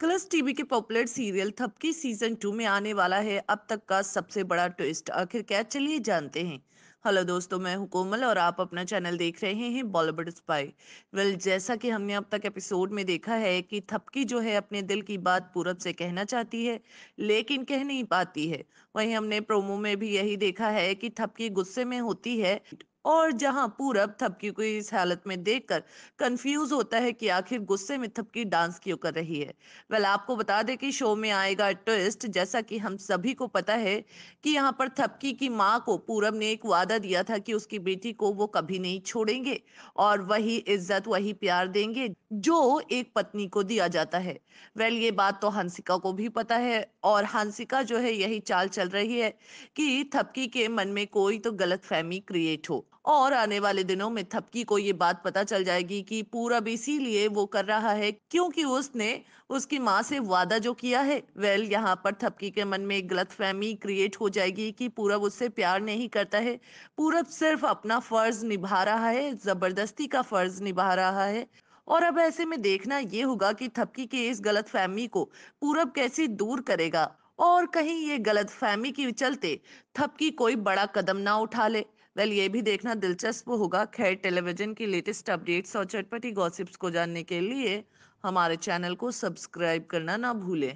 colours TV के popular serial Thapki season two में आने वाला है अब तक का सबसे बड़ा ट्विस्ट आखिर क्या चलिए जानते हैं हेलो दोस्तों मैं हुकोमल और आप अपना चैनल देख रहे हैं बॉलीवुड स्पाई वेल जैसा कि हमने अब तक एपिसोड में देखा है कि थपकी जो है अपने दिल की बात पूरब से कहना चाहती है लेकिन कह नहीं पाती है वहीं हमने प्रोमो में भी यही देखा है कि थपकी गुस्से में होती है और जहां पूरब थपकी को इस हालत में देखकर कंफ्यूज होता है कि आखिर गुस्से में थपकी डांस क्यों कर रही है वेल आपको बता दें कि शो में आएगा ट्विस्ट जैसा कि हम सभी को पता है कि यहाँ पर थपकी की माँ को पूरब ने एक वादा दिया था कि उसकी बेटी को वो कभी नहीं छोड़ेंगे और वही इज्जत वही प्यार देंगे जो एक पत्नी को दिया जाता है वेल ये बात तो हंसिका को भी पता है और हंसिका जो है यही चाल चल रही है कि थपकी के मन में कोई तो गलत फहमी क्रिएट हो और आने वाले दिनों में थपकी को ये बात पता चल जाएगी कि पूरब इसीलिए वो कर रहा है क्योंकि उसने उसकी माँ से वादा जो किया है वेल यहाँ पर थपकी के मन में एक गलत फहमी क्रिएट हो जाएगी कि पूरब उससे प्यार नहीं करता है पूरब सिर्फ अपना फर्ज निभा रहा है जबरदस्ती का फर्ज निभा रहा है और अब ऐसे में देखना ये होगा कि थपकी के इस गलत फहमी को पूरब कैसे दूर करेगा और कहीं ये गलत फहमी के चलते थपकी कोई बड़ा कदम ना उठा ले वेल ये भी देखना दिलचस्प होगा खैर टेलीविजन की लेटेस्ट अपडेट्स और चटपटी गॉसिप्स को जानने के लिए हमारे चैनल को सब्सक्राइब करना ना भूलें